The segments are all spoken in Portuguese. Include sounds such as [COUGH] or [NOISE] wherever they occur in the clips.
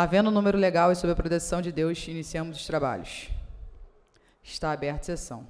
Havendo um número legal e sob a proteção de Deus, iniciamos os trabalhos. Está aberta a sessão.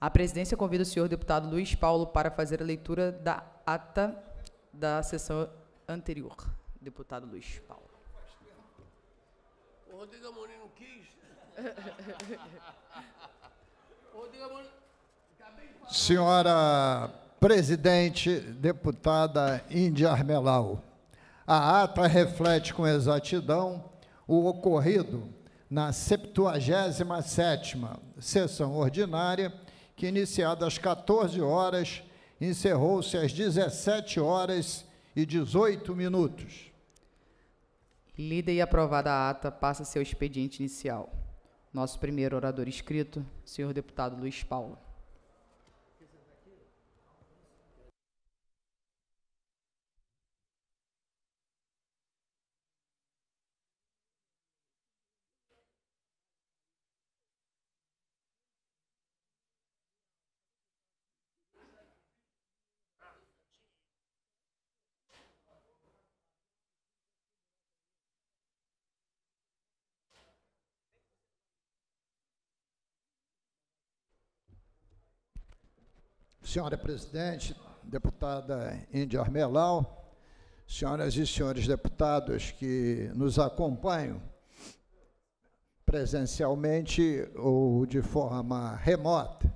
A presidência convida o senhor deputado Luiz Paulo para fazer a leitura da ata da sessão anterior. Deputado Luiz Paulo. O Rodrigo Amorim não quis. Rodrigo Amorim... Senhora presidente, deputada Índia Armelau. A ata reflete com exatidão o ocorrido na 77ª sessão ordinária, que iniciada às 14 horas, encerrou-se às 17 horas e 18 minutos. Lida e aprovada a ata, passa seu expediente inicial. Nosso primeiro orador inscrito, senhor deputado Luiz Paulo. Senhora presidente, deputada Índia Armelau, senhoras e senhores deputados que nos acompanham presencialmente ou de forma remota,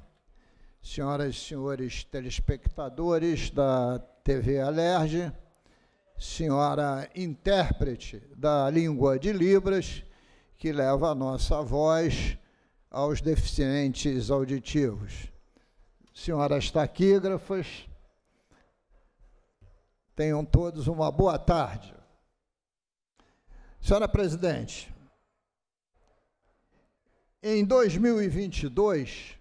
senhoras e senhores telespectadores da TV Alerge, senhora intérprete da língua de Libras, que leva a nossa voz aos deficientes auditivos senhoras taquígrafas, tenham todos uma boa tarde. Senhora presidente, em 2022,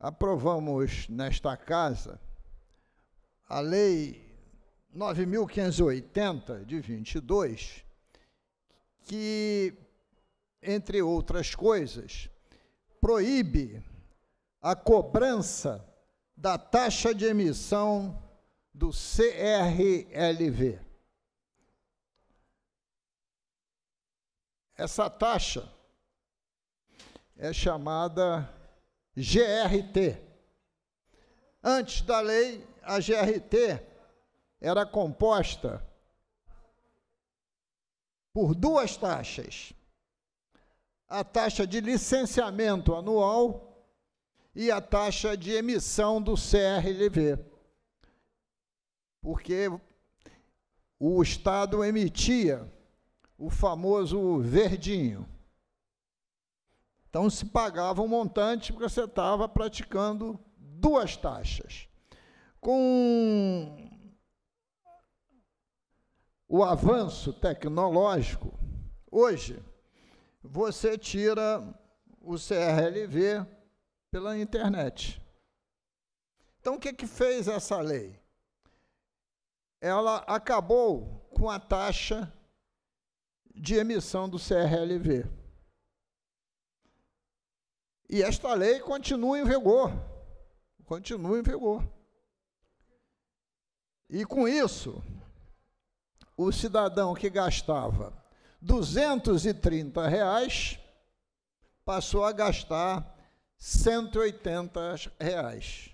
aprovamos nesta casa a Lei 9.580 de 22, que, entre outras coisas, proíbe a cobrança da taxa de emissão do CRLV. Essa taxa é chamada GRT. Antes da lei, a GRT era composta por duas taxas: a taxa de licenciamento anual e a taxa de emissão do CRLV. Porque o Estado emitia o famoso verdinho. Então se pagava um montante porque você estava praticando duas taxas. Com o avanço tecnológico, hoje você tira o CRLV pela internet. Então, o que, que fez essa lei? Ela acabou com a taxa de emissão do CRLV. E esta lei continua em vigor. Continua em vigor. E com isso, o cidadão que gastava 230 reais passou a gastar 180 reais.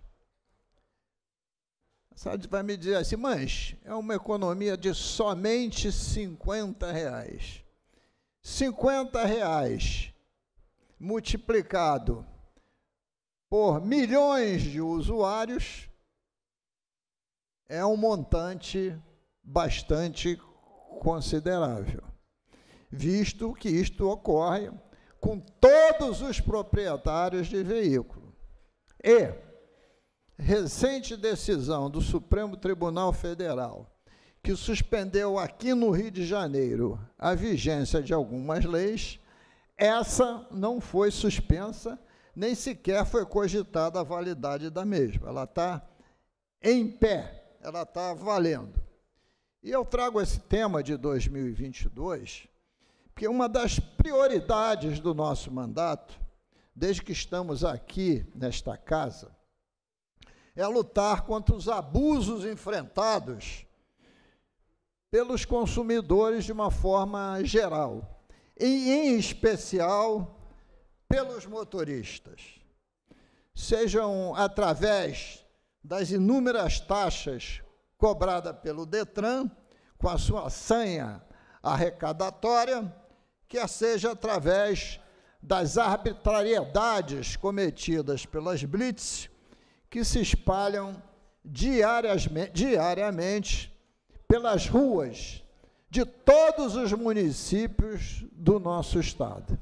Sabe, vai me dizer assim, mas é uma economia de somente 50 reais. 50 reais multiplicado por milhões de usuários é um montante bastante considerável, visto que isto ocorre com todos os proprietários de veículo. E recente decisão do Supremo Tribunal Federal, que suspendeu aqui no Rio de Janeiro a vigência de algumas leis, essa não foi suspensa, nem sequer foi cogitada a validade da mesma. Ela está em pé, ela está valendo. E eu trago esse tema de 2022 que uma das prioridades do nosso mandato, desde que estamos aqui nesta casa, é lutar contra os abusos enfrentados pelos consumidores de uma forma geral, e em especial pelos motoristas, sejam através das inúmeras taxas cobradas pelo Detran, com a sua sanha arrecadatória, que seja através das arbitrariedades cometidas pelas blitz que se espalham diariamente pelas ruas de todos os municípios do nosso estado.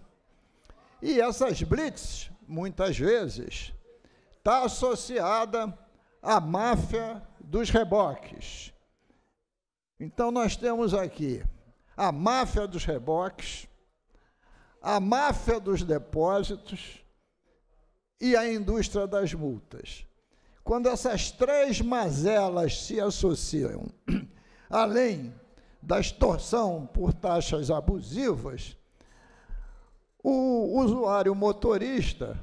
E essas blitz, muitas vezes, está associada à máfia dos reboques. Então, nós temos aqui a máfia dos reboques, a máfia dos depósitos e a indústria das multas. Quando essas três mazelas se associam, [CLEARS THROAT] além da extorsão por taxas abusivas, o usuário motorista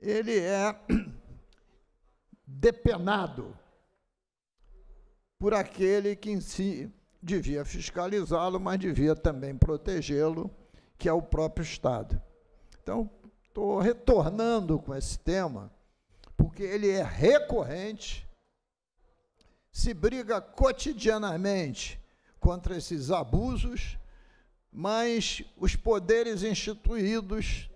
ele é [CLEARS THROAT] depenado por aquele que em si devia fiscalizá-lo, mas devia também protegê-lo que é o próprio Estado. Então, estou retornando com esse tema, porque ele é recorrente, se briga cotidianamente contra esses abusos, mas os poderes instituídos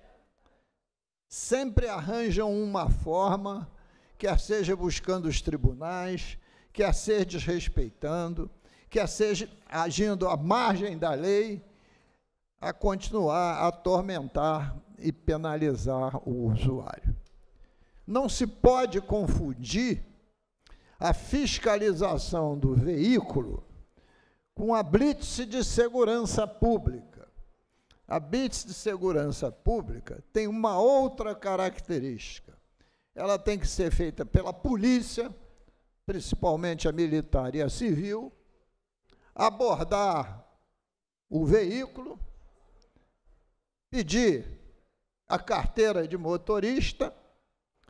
sempre arranjam uma forma, quer seja buscando os tribunais, quer seja desrespeitando, quer seja agindo à margem da lei a continuar a atormentar e penalizar o usuário. Não se pode confundir a fiscalização do veículo com a blitz de segurança pública. A blitz de segurança pública tem uma outra característica. Ela tem que ser feita pela polícia, principalmente a militar e a civil, abordar o veículo pedir a carteira de motorista,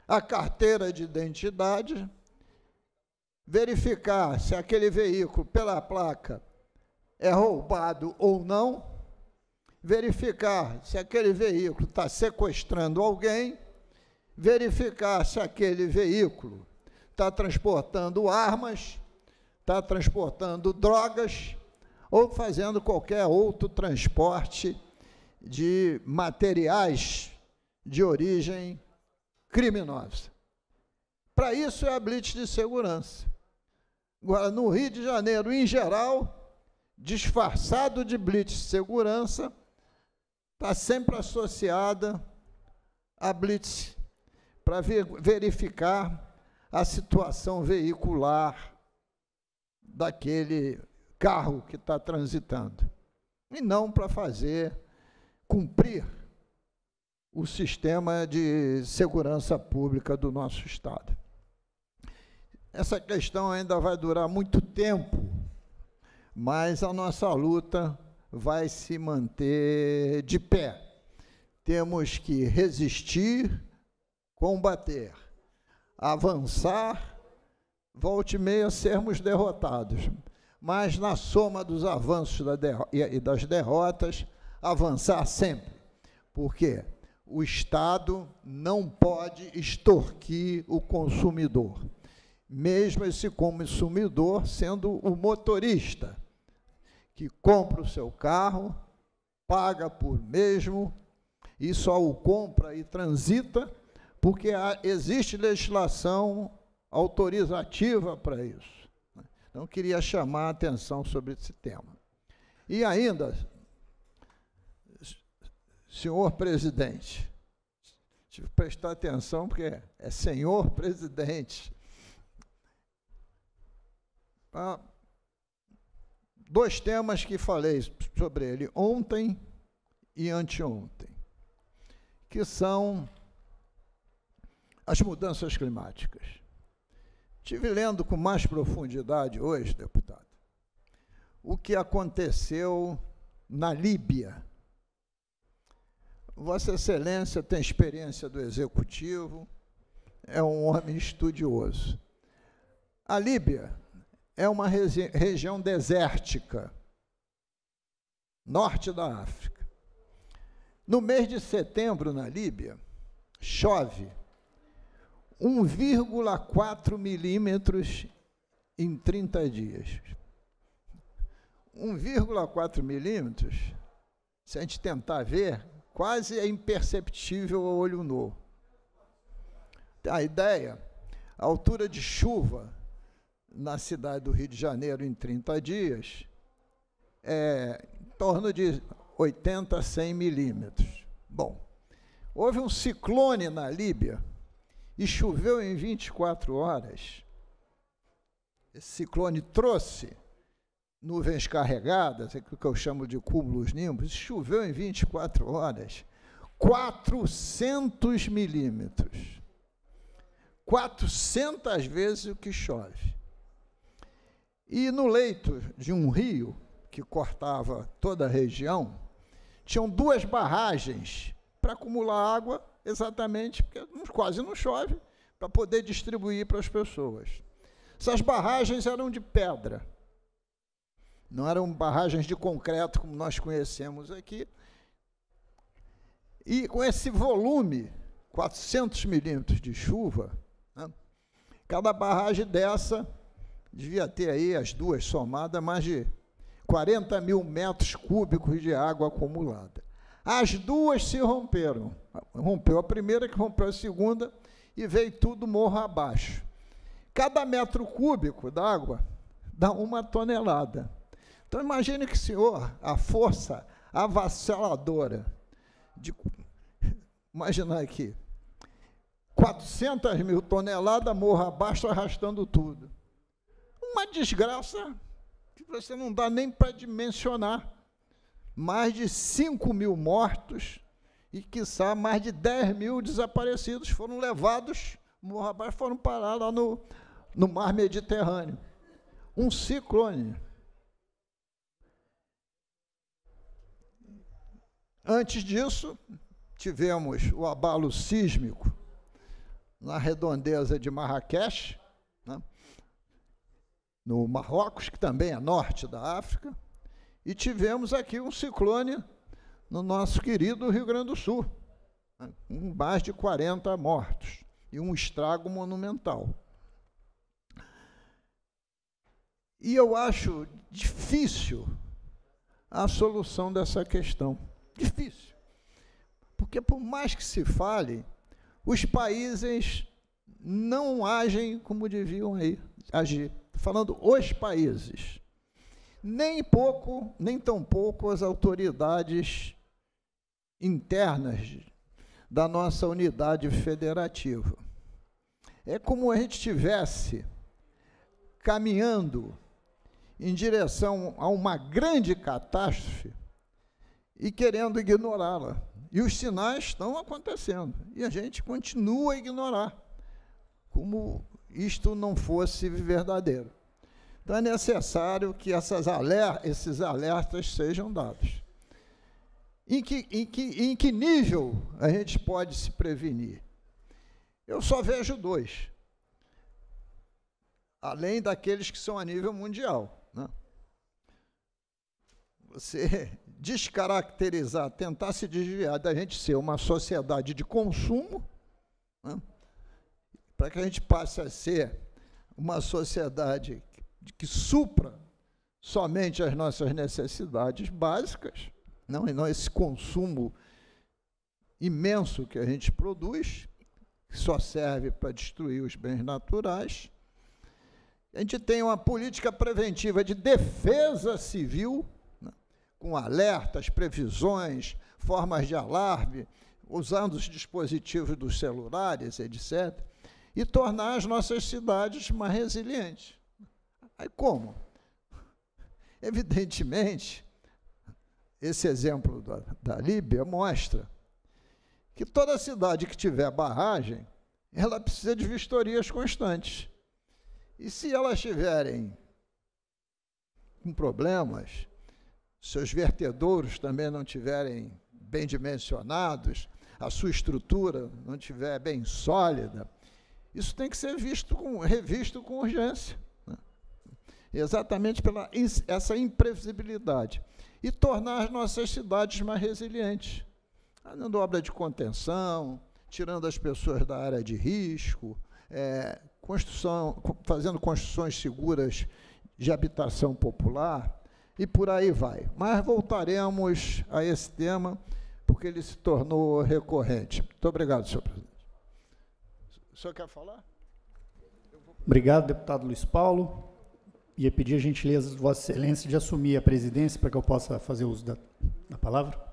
a carteira de identidade, verificar se aquele veículo pela placa é roubado ou não, verificar se aquele veículo está sequestrando alguém, verificar se aquele veículo está transportando armas, está transportando drogas ou fazendo qualquer outro transporte de materiais de origem criminosa. Para isso é a blitz de segurança. Agora, no Rio de Janeiro, em geral, disfarçado de blitz de segurança, está sempre associada à blitz para verificar a situação veicular daquele carro que está transitando, e não para fazer cumprir o sistema de segurança pública do nosso Estado. Essa questão ainda vai durar muito tempo, mas a nossa luta vai se manter de pé. Temos que resistir, combater, avançar, volte e meia sermos derrotados. Mas na soma dos avanços e das derrotas, avançar sempre. Por quê? O Estado não pode extorquir o consumidor, mesmo esse consumidor sendo o motorista, que compra o seu carro, paga por mesmo e só o compra e transita, porque há, existe legislação autorizativa para isso. Então, queria chamar a atenção sobre esse tema. E ainda, senhor presidente. Tive que prestar atenção, porque é senhor presidente. Ah, dois temas que falei sobre ele ontem e anteontem, que são as mudanças climáticas. Tive lendo com mais profundidade hoje, deputado, o que aconteceu na Líbia Vossa Excelência tem experiência do executivo, é um homem estudioso. A Líbia é uma região desértica, norte da África. No mês de setembro, na Líbia, chove 1,4 milímetros em 30 dias. 1,4 milímetros, se a gente tentar ver, quase é imperceptível ao olho nu. A ideia, a altura de chuva na cidade do Rio de Janeiro em 30 dias é em torno de 80 a 100 milímetros. Bom, houve um ciclone na Líbia e choveu em 24 horas. Esse ciclone trouxe nuvens carregadas, é que eu chamo de cúmulos nimbos, choveu em 24 horas 400 milímetros. 400 vezes o que chove. E no leito de um rio que cortava toda a região, tinham duas barragens para acumular água, exatamente porque quase não chove, para poder distribuir para as pessoas. Essas barragens eram de pedra não eram barragens de concreto como nós conhecemos aqui. E com esse volume, 400 milímetros de chuva, né, cada barragem dessa devia ter aí as duas somadas mais de 40 mil metros cúbicos de água acumulada. As duas se romperam. Rompeu a primeira, que rompeu a segunda, e veio tudo morro abaixo. Cada metro cúbico d'água dá uma tonelada. Então imagine que o senhor, a força avassaladora de, imaginar aqui, 400 mil toneladas morra abaixo arrastando tudo. Uma desgraça que você não dá nem para dimensionar. Mais de 5 mil mortos e, quiçá, mais de 10 mil desaparecidos foram levados, morra abaixo, foram parar lá no, no mar Mediterrâneo. Um ciclone Antes disso, tivemos o abalo sísmico na redondeza de Marrakech, né, no Marrocos, que também é norte da África, e tivemos aqui um ciclone no nosso querido Rio Grande do Sul, né, com mais de 40 mortos e um estrago monumental. E eu acho difícil a solução dessa questão. Difícil. Porque, por mais que se fale, os países não agem como deviam aí, agir. Falando os países. Nem pouco, nem tão pouco as autoridades internas da nossa unidade federativa. É como a gente estivesse caminhando em direção a uma grande catástrofe e querendo ignorá-la. E os sinais estão acontecendo. E a gente continua a ignorar, como isto não fosse verdadeiro. Então é necessário que aler esses alertas sejam dados. Em que, em, que, em que nível a gente pode se prevenir? Eu só vejo dois, além daqueles que são a nível mundial. Né? você [LAUGHS] descaracterizar, tentar se desviar da gente ser uma sociedade de consumo, né, para que a gente passe a ser uma sociedade que, que supra somente as nossas necessidades básicas, não, e não esse consumo imenso que a gente produz, que só serve para destruir os bens naturais. A gente tem uma política preventiva de defesa civil com alertas, previsões, formas de alarme, usando os dispositivos dos celulares, etc., e tornar as nossas cidades mais resilientes. Aí como? Evidentemente, esse exemplo da, da Líbia mostra que toda cidade que tiver barragem, ela precisa de vistorias constantes. E se elas tiverem com problemas, seus vertedouros também não tiverem bem dimensionados, a sua estrutura não tiver bem sólida, isso tem que ser visto com, revisto com urgência, né? exatamente pela essa imprevisibilidade e tornar as nossas cidades mais resilientes, fazendo obra de contenção, tirando as pessoas da área de risco, é, construção, fazendo construções seguras de habitação popular, e por aí vai. Mas voltaremos a esse tema, porque ele se tornou recorrente. Muito obrigado, senhor presidente. O senhor quer falar? Obrigado, deputado Luiz Paulo. Ia pedir a gentileza de Vossa Excelência de assumir a presidência para que eu possa fazer uso da, da palavra.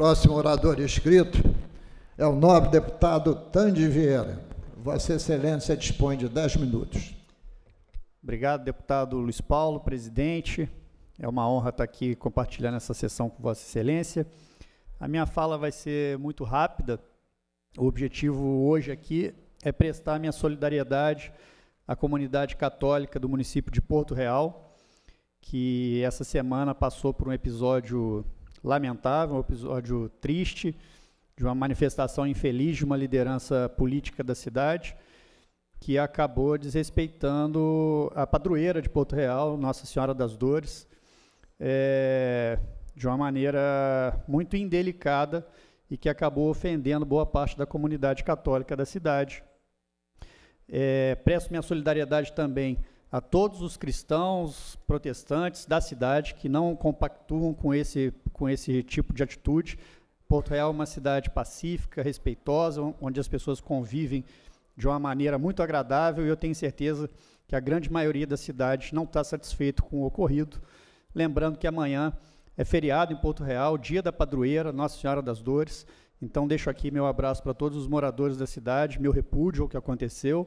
próximo orador inscrito é o nobre deputado Tandi Vieira. Vossa Excelência dispõe de 10 minutos. Obrigado, deputado Luiz Paulo, presidente. É uma honra estar aqui compartilhando essa sessão com Vossa Excelência. A minha fala vai ser muito rápida. O objetivo hoje aqui é prestar minha solidariedade à comunidade católica do município de Porto Real, que essa semana passou por um episódio lamentável, um episódio triste, de uma manifestação infeliz de uma liderança política da cidade, que acabou desrespeitando a padroeira de Porto Real, Nossa Senhora das Dores, é, de uma maneira muito indelicada e que acabou ofendendo boa parte da comunidade católica da cidade. É, presto minha solidariedade também a todos os cristãos protestantes da cidade que não compactuam com esse, com esse tipo de atitude. Porto Real é uma cidade pacífica, respeitosa, onde as pessoas convivem de uma maneira muito agradável e eu tenho certeza que a grande maioria da cidade não está satisfeito com o ocorrido. Lembrando que amanhã é feriado em Porto Real, dia da padroeira, Nossa Senhora das Dores. Então deixo aqui meu abraço para todos os moradores da cidade, meu repúdio ao que aconteceu.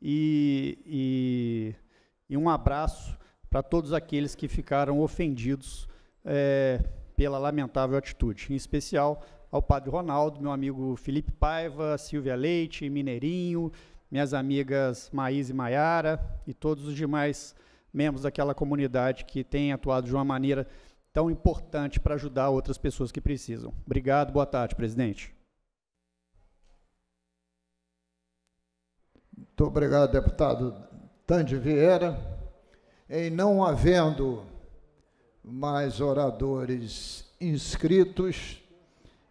e, e e um abraço para todos aqueles que ficaram ofendidos é, pela lamentável atitude, em especial ao Padre Ronaldo, meu amigo Felipe Paiva, Silvia Leite, Mineirinho, minhas amigas Maís e Maiara e todos os demais membros daquela comunidade que têm atuado de uma maneira tão importante para ajudar outras pessoas que precisam. Obrigado, boa tarde, presidente. Muito obrigado, deputado Tande Vieira, em não havendo mais oradores inscritos,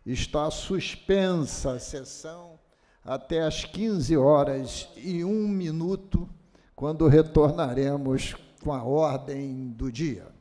está suspensa a sessão até às 15 horas e um minuto, quando retornaremos com a ordem do dia.